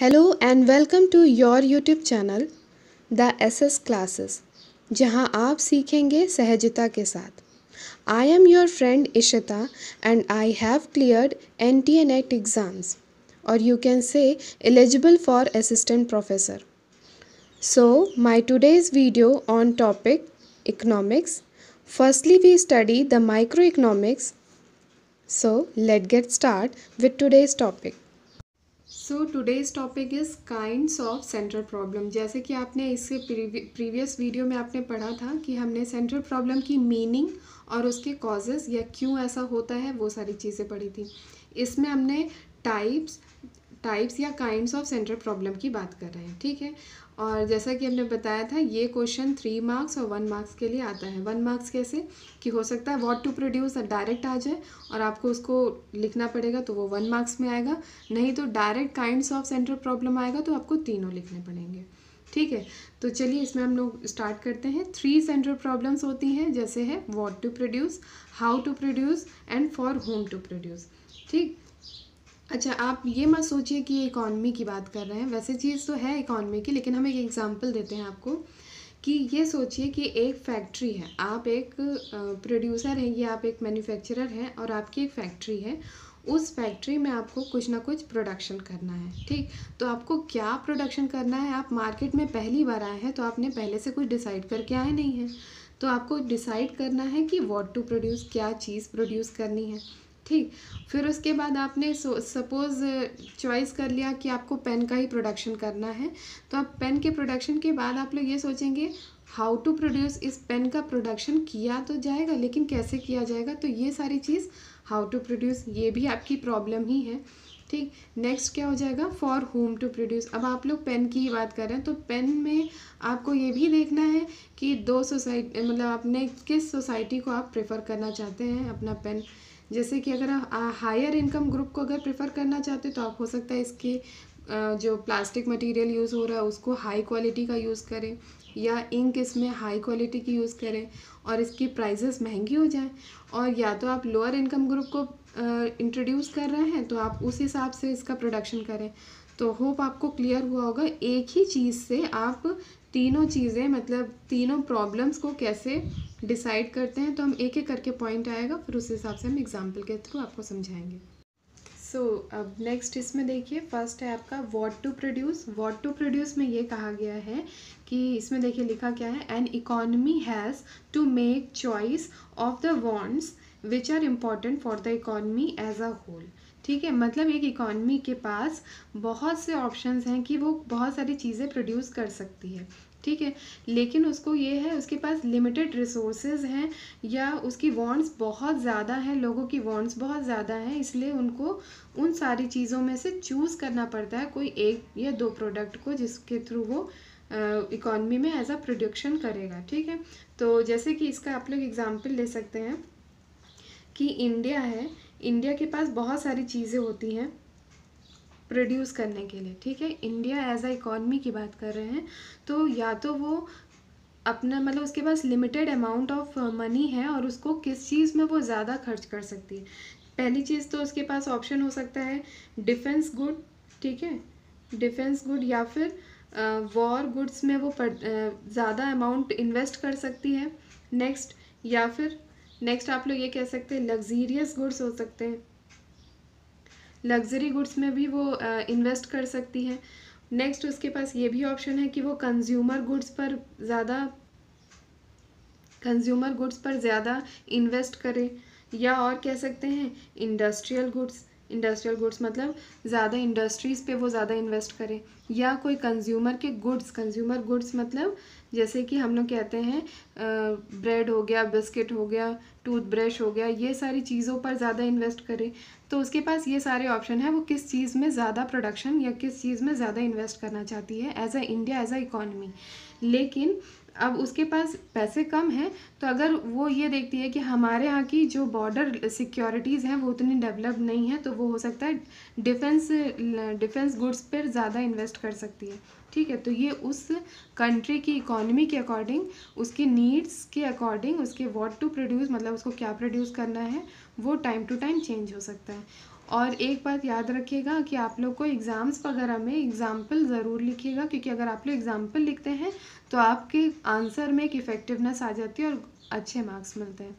hello and welcome to your YouTube channel the S S classes जहां आप सीखेंगे सहजता के साथ I am your friend Ishita and I have cleared N T A NET exams और you can say eligible for assistant professor so my today's video on topic economics firstly we study the micro economics so let get start with today's topic so today's topic is kinds of central problem जैसे कि आपने इसके previous video में आपने पढ़ा था कि हमने सेंट्रल प्रॉब्लम की मीनिंग और उसके कॉजेज़ या क्यों ऐसा होता है वो सारी चीज़ें पढ़ी थी इसमें हमने टाइप्स टाइप्स या काइंड्स ऑफ सेंट्रल प्रॉब्लम की बात कर रहे हैं ठीक है और जैसा कि हमने बताया था ये क्वेश्चन थ्री मार्क्स और वन मार्क्स के लिए आता है वन मार्क्स कैसे कि हो सकता है व्हाट टू प्रोड्यूस डायरेक्ट आ जाए और आपको उसको लिखना पड़ेगा तो वो वन मार्क्स में आएगा नहीं तो direct kinds of central problem आएगा तो आपको तीनों लिखने पड़ेंगे ठीक है तो चलिए इसमें हम लोग स्टार्ट करते हैं थ्री सेंट्रल प्रॉब्लम्स होती हैं जैसे है what to produce how to produce and for whom to produce ठीक अच्छा आप ये मत सोचिए कि इकॉनमी की बात कर रहे हैं वैसे चीज़ तो है इकॉनमी की लेकिन हम एक एग्ज़ाम्पल देते हैं आपको कि ये सोचिए कि एक फैक्ट्री है आप एक प्रोड्यूसर हैं या आप एक मैन्युफैक्चरर हैं और आपकी एक फैक्ट्री है उस फैक्ट्री में आपको कुछ ना कुछ प्रोडक्शन करना है ठीक तो आपको क्या प्रोडक्शन करना है आप मार्केट में पहली बार आए हैं तो आपने पहले से कुछ डिसाइड करके आए नहीं हैं तो आपको डिसाइड करना है कि वॉट टू प्रोड्यूस क्या चीज़ प्रोड्यूस करनी है ठीक फिर उसके बाद आपने सपोज़ चॉइस कर लिया कि आपको पेन का ही प्रोडक्शन करना है तो आप पेन के प्रोडक्शन के बाद आप लोग ये सोचेंगे हाउ टू प्रोड्यूस इस पेन का प्रोडक्शन किया तो जाएगा लेकिन कैसे किया जाएगा तो ये सारी चीज़ हाउ टू प्रोड्यूस ये भी आपकी प्रॉब्लम ही है ठीक नेक्स्ट क्या हो जाएगा फॉर होम टू प्रोड्यूस अब आप लोग पेन की ही बात कर रहे हैं तो पेन में आपको ये भी देखना है कि दो सोसाइटी मतलब अपने किस सोसाइटी को आप प्रेफर करना चाहते हैं अपना पेन जैसे कि अगर आप हायर इनकम ग्रुप को अगर प्रेफर करना चाहते हो तो आप हो सकता है इसके जो प्लास्टिक मटेरियल यूज़ हो रहा है उसको हाई क्वालिटी का यूज़ करें या इंक इसमें हाई क्वालिटी की यूज़ करें और इसकी प्राइजेस महंगी हो जाएं और या तो आप लोअर इनकम ग्रुप को इंट्रोड्यूस कर रहे हैं तो आप उस हिसाब से इसका प्रोडक्शन करें तो होप आपको क्लियर हुआ होगा एक ही चीज़ से आप तीनों चीज़ें मतलब तीनों प्रॉब्लम्स को कैसे डिसाइड करते हैं तो हम एक एक करके पॉइंट आएगा फिर उस हिसाब से हम एग्जाम्पल के थ्रू आपको समझाएंगे सो so, अब नेक्स्ट इसमें देखिए फर्स्ट है आपका what to produce what to produce में ये कहा गया है कि इसमें देखिए लिखा क्या है an economy has to make choice of the wants which are important for the economy as a whole ठीक है मतलब एक इकॉनमी के पास बहुत से ऑप्शंस हैं कि वो बहुत सारी चीज़ें प्रोड्यूस कर सकती है ठीक है लेकिन उसको ये है उसके पास लिमिटेड रिसोर्सेज हैं या उसकी वांट्स बहुत ज़्यादा हैं लोगों की वांट्स बहुत ज़्यादा हैं इसलिए उनको उन सारी चीज़ों में से चूज़ करना पड़ता है कोई एक या दो प्रोडक्ट को जिसके थ्रू वो इकॉनमी में एज अ प्रोडक्शन करेगा ठीक है तो जैसे कि इसका आप लोग एग्ज़ाम्पल ले सकते हैं कि इंडिया है इंडिया के पास बहुत सारी चीज़ें होती हैं प्रोड्यूस करने के लिए ठीक है इंडिया एज आ इकॉनमी की बात कर रहे हैं तो या तो वो अपना मतलब उसके पास लिमिटेड अमाउंट ऑफ मनी है और उसको किस चीज़ में वो ज़्यादा खर्च कर सकती है पहली चीज़ तो उसके पास ऑप्शन हो सकता है डिफेंस गुड ठीक है डिफेंस गुड या फिर वॉर गुड्स में वो ज़्यादा अमाउंट इन्वेस्ट कर सकती है नेक्स्ट या फिर नेक्स्ट आप लोग ये कह सकते हैं लग्जीरियस गुड्स हो सकते हैं लग्जरी गुड्स में भी वो इन्वेस्ट कर सकती है नेक्स्ट उसके पास ये भी ऑप्शन है कि वो कंज्यूमर गुड्स पर ज़्यादा कंज्यूमर गुड्स पर ज़्यादा इन्वेस्ट करे या और कह सकते हैं इंडस्ट्रियल गुड्स इंडस्ट्रियल गुड्स मतलब ज़्यादा इंडस्ट्रीज़ पे वो ज़्यादा इन्वेस्ट करे या कोई कंज्यूमर के गुड्स कंज्यूमर गुड्स मतलब जैसे कि हम लोग कहते हैं ब्रेड हो गया बिस्किट हो गया टूथब्रश हो गया ये सारी चीज़ों पर ज़्यादा इन्वेस्ट करे तो उसके पास ये सारे ऑप्शन हैं वो किस चीज़ में ज़्यादा प्रोडक्शन या किस चीज़ में ज़्यादा इन्वेस्ट करना चाहती है as a India as a economy लेकिन अब उसके पास पैसे कम हैं तो अगर वो ये देखती है कि हमारे यहाँ की जो बॉर्डर सिक्योरिटीज़ हैं वो उतनी डेवलप नहीं है तो वो हो सकता है डिफेंस डिफेंस गुड्स पर ज़्यादा इन्वेस्ट कर सकती है ठीक है तो ये उस कंट्री की इकोनॉमी के अकॉर्डिंग उसकी नीड्स के अकॉर्डिंग उसके व्हाट टू प्रोड्यूस मतलब उसको क्या प्रोड्यूस करना है वो टाइम टू टाइम चेंज हो सकता है और एक बात याद रखिएगा कि आप लोग को एग्ज़ाम्स वगैरह में एग्ज़ाम्पल ज़रूर लिखिएगा क्योंकि अगर आप लोग एग्ज़ाम्पल लिखते हैं तो आपके आंसर में एक इफ़ेक्टिवनेस आ जाती है और अच्छे मार्क्स मिलते हैं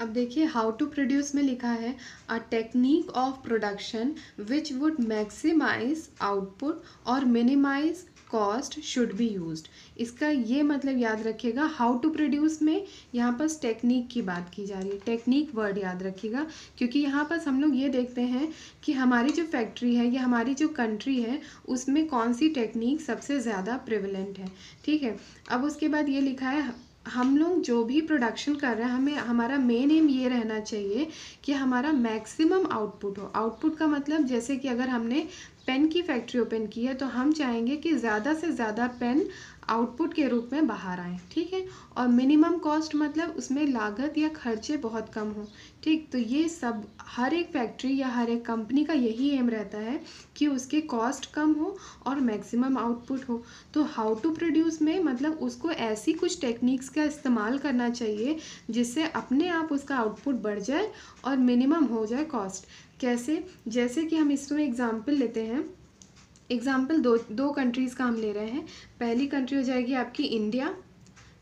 अब देखिए हाउ टू प्रोड्यूस में लिखा है a technique of production which would maximise output और minimise cost should be use इसका ये मतलब याद रखिएगा हाउ टू प्रोड्यूस में यहाँ पर टेक्निक की बात की जा रही है टेक्निक वर्ड याद रखिएगा क्योंकि यहाँ पर हम लोग ये देखते हैं कि हमारी जो फैक्ट्री है या हमारी जो कंट्री है उसमें कौन सी टेक्निक सबसे ज़्यादा प्रिवलेंट है ठीक है अब उसके बाद ये लिखा है हम लोग जो भी प्रोडक्शन कर रहे हैं हमें हमारा मेन एम ये रहना चाहिए कि हमारा मैक्सिमम आउटपुट हो आउटपुट का मतलब जैसे कि अगर हमने पेन की फैक्ट्री ओपन की है तो हम चाहेंगे कि ज़्यादा से ज़्यादा पेन आउटपुट के रूप में बाहर आएँ ठीक है और मिनिमम कॉस्ट मतलब उसमें लागत या खर्चे बहुत कम हों ठीक तो ये सब हर एक फैक्ट्री या हर एक कंपनी का यही एम रहता है कि उसके कॉस्ट कम हो और मैक्सिमम आउटपुट हो तो हाउ टू प्रोड्यूस में मतलब उसको ऐसी कुछ टेक्निक्स का इस्तेमाल करना चाहिए जिससे अपने आप उसका आउटपुट बढ़ जाए और मिनिमम हो जाए कॉस्ट कैसे जैसे कि हम इसमें एग्ज़ाम्पल लेते हैं एग्ज़ाम्पल दो दो कंट्रीज़ का हम ले रहे हैं पहली कंट्री हो जाएगी आपकी इंडिया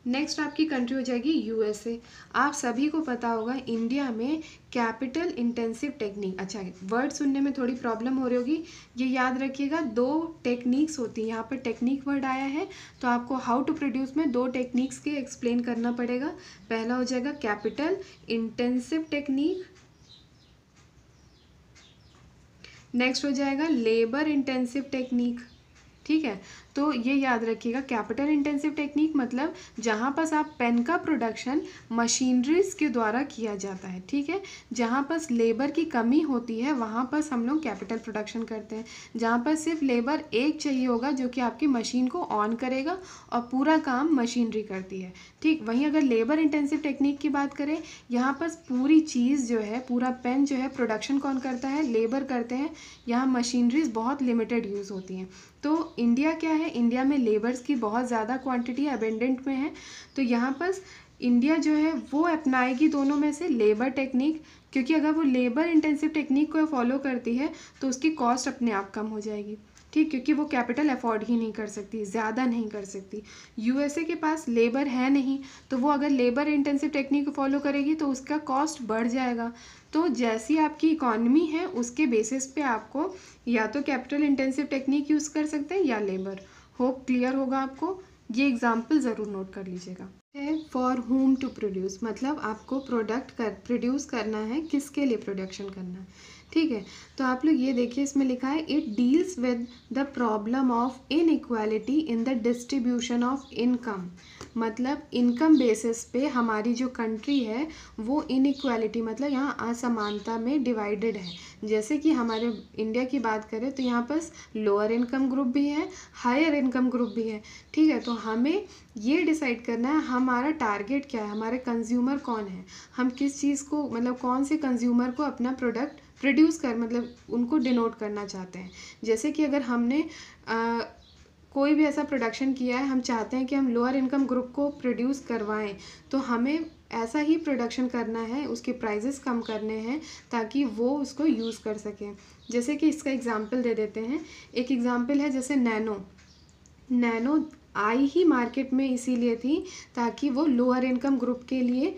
नेक्स्ट आपकी कंट्री हो जाएगी यूएसए आप सभी को पता होगा इंडिया में कैपिटल इंटेंसिव टेक्निक अच्छा वर्ड सुनने में थोड़ी प्रॉब्लम हो रही होगी ये याद रखिएगा दो टेक्निक्स होती हैं यहाँ पर टेक्निक वर्ड आया है तो आपको हाउ टू प्रोड्यूस में दो टेक्निक्स के एक्सप्लेन करना पड़ेगा पहला हो जाएगा कैपिटल इंटेंसिव टेक्निक नेक्स्ट हो जाएगा लेबर इंटेंसिव टेक्निक ठीक है तो ये याद रखिएगा कैपिटल इंटेंसिव टेक्निक मतलब जहाँ पास आप पेन का प्रोडक्शन मशीनरीज के द्वारा किया जाता है ठीक है जहाँ पास लेबर की कमी होती है वहाँ पास हम लोग कैपिटल प्रोडक्शन करते हैं जहाँ पर सिर्फ लेबर एक चाहिए होगा जो कि आपकी मशीन को ऑन करेगा और पूरा काम मशीनरी करती है ठीक वहीं अगर लेबर इंटेंसिव टेक्निक की बात करें यहाँ पर पूरी चीज़ जो है पूरा पेन जो है प्रोडक्शन कौन करता है लेबर करते हैं यहाँ मशीनरीज बहुत लिमिटेड यूज़ होती हैं तो इंडिया क्या है है इंडिया में लेबर्स की बहुत ज़्यादा क्वांटिटी अबेंडेंट में है तो यहाँ पर इंडिया जो है वो अपनाएगी दोनों में से लेबर टेक्निक क्योंकि अगर वो लेबर इंटेंसिव टेक्निक को फॉलो करती है तो उसकी कॉस्ट अपने आप कम हो जाएगी ठीक क्योंकि वो कैपिटल अफोर्ड ही नहीं कर सकती ज़्यादा नहीं कर सकती यूएसए के पास लेबर है नहीं तो वो अगर लेबर इंटेंसिव टेक्निक फॉलो करेगी तो उसका कॉस्ट बढ़ जाएगा तो जैसी आपकी इकॉनमी है उसके बेसिस पे आपको या तो कैपिटल इंटेंसिव टेक्निक यूज़ कर सकते हैं या लेबर होप क्लियर होगा आपको ये एग्जाम्पल ज़रूर नोट कर लीजिएगा फॉर होम टू प्रोड्यूस मतलब आपको प्रोडक्ट कर प्रोड्यूस करना है किसके लिए प्रोडक्शन करना है ठीक है तो आप लोग ये देखिए इसमें लिखा है it deals with the problem of inequality in the distribution of income मतलब इनकम बेसिस पे हमारी जो कंट्री है वो इनइक्वालिटी मतलब यहाँ असमानता में डिवाइडेड है जैसे कि हमारे इंडिया की बात करें तो यहाँ पर लोअर इनकम ग्रुप भी है हायर इनकम ग्रुप भी है ठीक है तो हमें ये डिसाइड करना है हमारा टारगेट क्या है हमारे कंज्यूमर कौन है हम किस चीज़ को मतलब कौन से कंज्यूमर को अपना प्रोडक्ट प्रोड्यूस कर मतलब उनको डिनोट करना चाहते हैं जैसे कि अगर हमने आ, कोई भी ऐसा प्रोडक्शन किया है हम चाहते हैं कि हम लोअर इनकम ग्रुप को प्रोड्यूस करवाएं तो हमें ऐसा ही प्रोडक्शन करना है उसके प्राइजेस कम करने हैं ताकि वो उसको यूज़ कर सकें जैसे कि इसका एग्ज़ाम्पल दे देते हैं एक एग्ज़ाम्पल है जैसे नैनो नैनो आई ही मार्केट में इसीलिए थी ताकि वो लोअर इनकम ग्रुप के लिए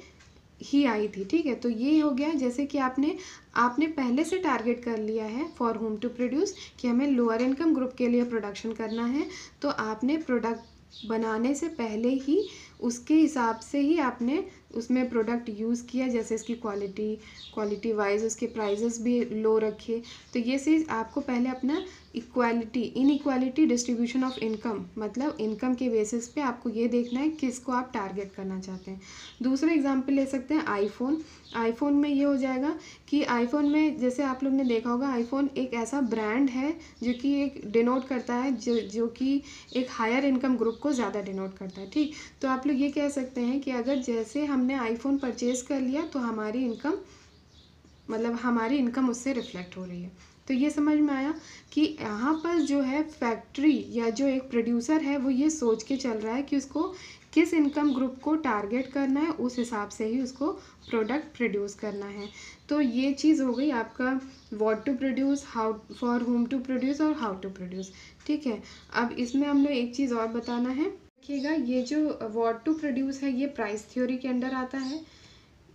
ही आई थी ठीक है तो ये हो गया जैसे कि आपने आपने पहले से टारगेट कर लिया है फॉर होम टू प्रोड्यूस कि हमें लोअर इनकम ग्रुप के लिए प्रोडक्शन करना है तो आपने प्रोडक्ट बनाने से पहले ही उसके हिसाब से ही आपने उसमें प्रोडक्ट यूज़ किया जैसे इसकी क्वालिटी क्वालिटी वाइज उसके प्राइजेस भी लो रखे तो ये चीज़ आपको पहले अपना equality inequality distribution of income मतलब इनकम के बेसिस पे आपको ये देखना है किसको आप टारगेट करना चाहते हैं दूसरा एग्जांपल ले सकते हैं आईफोन आईफोन में ये हो जाएगा कि आईफोन में जैसे आप लोग ने देखा होगा आईफोन एक ऐसा ब्रांड है जो कि एक डिनोट करता है जो जो कि एक हायर इनकम ग्रुप को ज़्यादा डिनोट करता है ठीक तो आप लोग ये कह सकते हैं कि अगर जैसे हमने आईफोन परचेज़ कर लिया तो हमारी इनकम मतलब हमारी इनकम उससे रिफ्लेक्ट हो रही है तो ये समझ में आया कि यहाँ पर जो है फैक्ट्री या जो एक प्रोड्यूसर है वो ये सोच के चल रहा है कि उसको किस इनकम ग्रुप को टारगेट करना है उस हिसाब से ही उसको प्रोडक्ट प्रोड्यूस करना है तो ये चीज़ हो गई आपका what to produce how for whom to produce और हाउ टू प्रोड्यूस ठीक है अब इसमें हम लोग एक चीज़ और बताना है देखिएगा ये जो व्हाट टू प्रोड्यूस है ये प्राइस थ्योरी के अंडर आता है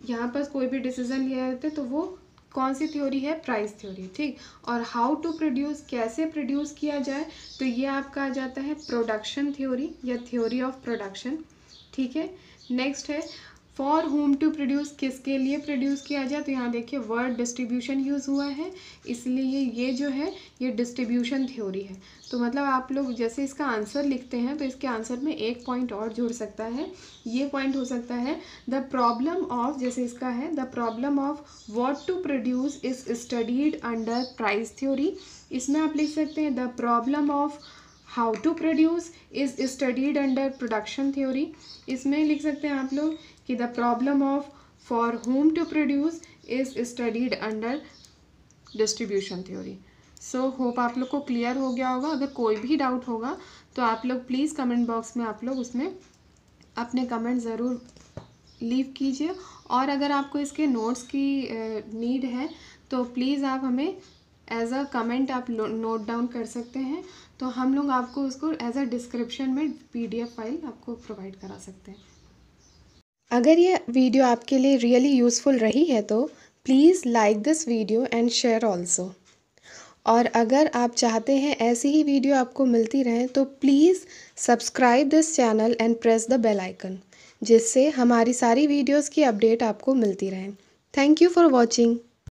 यहाँ पर कोई भी डिसीजन लिया जाता है तो वो कौन सी थ्योरी है प्राइस थ्योरी ठीक और हाउ टू प्रोड्यूस कैसे प्रोड्यूस किया जाए तो ये आपका आ जाता है प्रोडक्शन थ्योरी या थ्योरी ऑफ प्रोडक्शन ठीक है नेक्स्ट है फॉर होम टू प्रोड्यूस किसके लिए प्रोड्यूस किया जाए तो यहाँ देखिए वर्ड डिस्ट्रीब्यूशन यूज़ हुआ है इसलिए ये जो है ये डिस्ट्रीब्यूशन थ्योरी है तो मतलब आप लोग जैसे इसका आंसर लिखते हैं तो इसके आंसर में एक पॉइंट और जुड़ सकता है ये पॉइंट हो सकता है द प्रॉब्लम ऑफ जैसे इसका है the problem of what to produce is studied under price theory इसमें आप लिख सकते हैं the problem of how to produce is studied under production theory इसमें लिख सकते हैं आप लोग कि the problem of for whom to produce is studied under distribution theory so hope आप लोग को क्लियर हो गया होगा अगर कोई भी डाउट होगा तो आप लोग प्लीज़ कमेंट बॉक्स में आप लोग उसमें अपने कमेंट ज़रूर लीव कीजिए और अगर आपको इसके नोट्स की नीड है तो प्लीज़ आप हमें एज अ कमेंट आप नोट डाउन कर सकते हैं तो हम लोग आपको उसको एज अ डिस्क्रिप्शन में पीडीएफ फाइल आपको प्रोवाइड करा सकते हैं अगर ये वीडियो आपके लिए रियली यूज़फुल रही है तो please like this video and share also और अगर आप चाहते हैं ऐसी ही वीडियो आपको मिलती रहें तो please subscribe this channel and press the bell icon जिससे हमारी सारी वीडियोस की अपडेट आपको मिलती रहें थैंक यू फॉर वॉचिंग